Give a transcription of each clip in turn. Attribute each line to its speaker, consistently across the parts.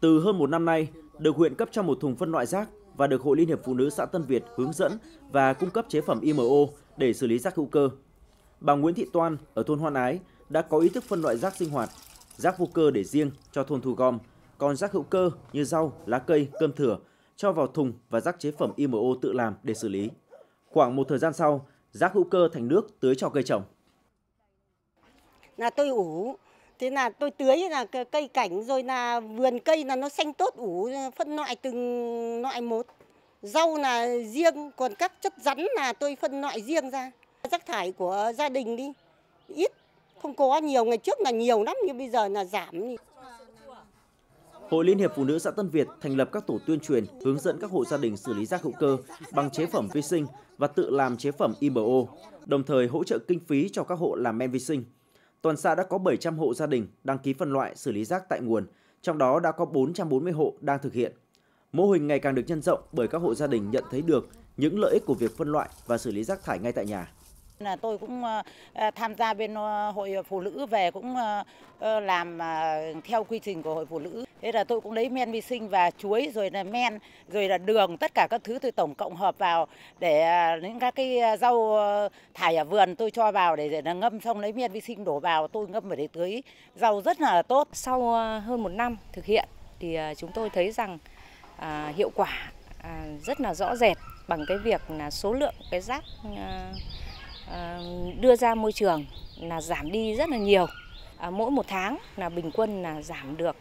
Speaker 1: Từ hơn một năm nay, được huyện cấp cho một thùng phân loại rác và được Hội Liên hiệp Phụ nữ xã Tân Việt hướng dẫn và cung cấp chế phẩm IMO để xử lý rác hữu cơ. Bà Nguyễn Thị Toan ở thôn Hoan Ái đã có ý thức phân loại rác sinh hoạt, rác vô cơ để riêng cho thôn thu gom, còn rác hữu cơ như rau, lá cây, cơm thừa cho vào thùng và rác chế phẩm IMO tự làm để xử lý. Khoảng một thời gian sau, rác hữu cơ thành nước tưới cho cây trồng.
Speaker 2: Là tôi ủ thế là tôi tưới là cây cảnh rồi là vườn cây là nó xanh tốt ủ phân loại từng loại một rau là riêng còn các chất rắn là tôi phân loại riêng ra rác thải của gia đình đi ít không có nhiều ngày trước là nhiều lắm nhưng bây giờ là giảm đi.
Speaker 1: Hội Liên hiệp Phụ nữ xã Tân Việt thành lập các tổ tuyên truyền hướng dẫn các hộ gia đình xử lý rác hữu cơ bằng chế phẩm vi sinh và tự làm chế phẩm IMO, đồng thời hỗ trợ kinh phí cho các hộ làm men vi sinh toàn xã đã có 700 hộ gia đình đăng ký phân loại xử lý rác tại nguồn, trong đó đã có 440 hộ đang thực hiện. Mô hình ngày càng được nhân rộng bởi các hộ gia đình nhận thấy được những lợi ích của việc phân loại và xử lý rác thải ngay tại nhà
Speaker 3: là tôi cũng ờ, ờ, tham gia bên ờ, hội phụ nữ về cũng làm theo quy trình của hội phụ nữ thế là tôi cũng lấy men vi sinh và chuối rồi là men rồi là đường tất cả các thứ tôi tổng cộng hợp vào để những các cái rau thải ở vườn tôi cho vào để
Speaker 4: là ngâm xong lấy men vi sinh đổ vào tôi ngâm vào để tưới rau rất là tốt sau hơn một năm thực hiện thì chúng tôi thấy rằng à, hiệu quả à, rất là rõ rệt bằng cái việc là số lượng cái rác Ờ, đưa ra môi trường là giảm đi rất là nhiều. Ờ, mỗi một tháng là bình quân là giảm được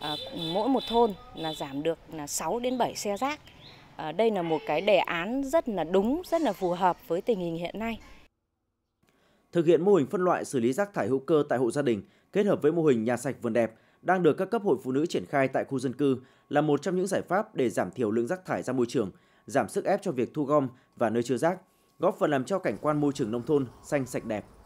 Speaker 4: ờ, mỗi một thôn là giảm được là 6 đến 7 xe rác. Đây là một cái đề án rất là đúng, rất là phù hợp với tình hình hiện nay.
Speaker 1: Thực hiện mô hình phân loại xử lý rác thải hữu cơ tại hộ gia đình kết hợp với mô hình nhà sạch vườn đẹp đang được các cấp hội phụ nữ triển khai tại khu dân cư là một trong những giải pháp để giảm thiểu lượng rác thải ra môi trường, giảm sức ép cho việc thu gom và nơi chứa rác góp phần làm cho cảnh quan môi trường nông thôn xanh sạch đẹp.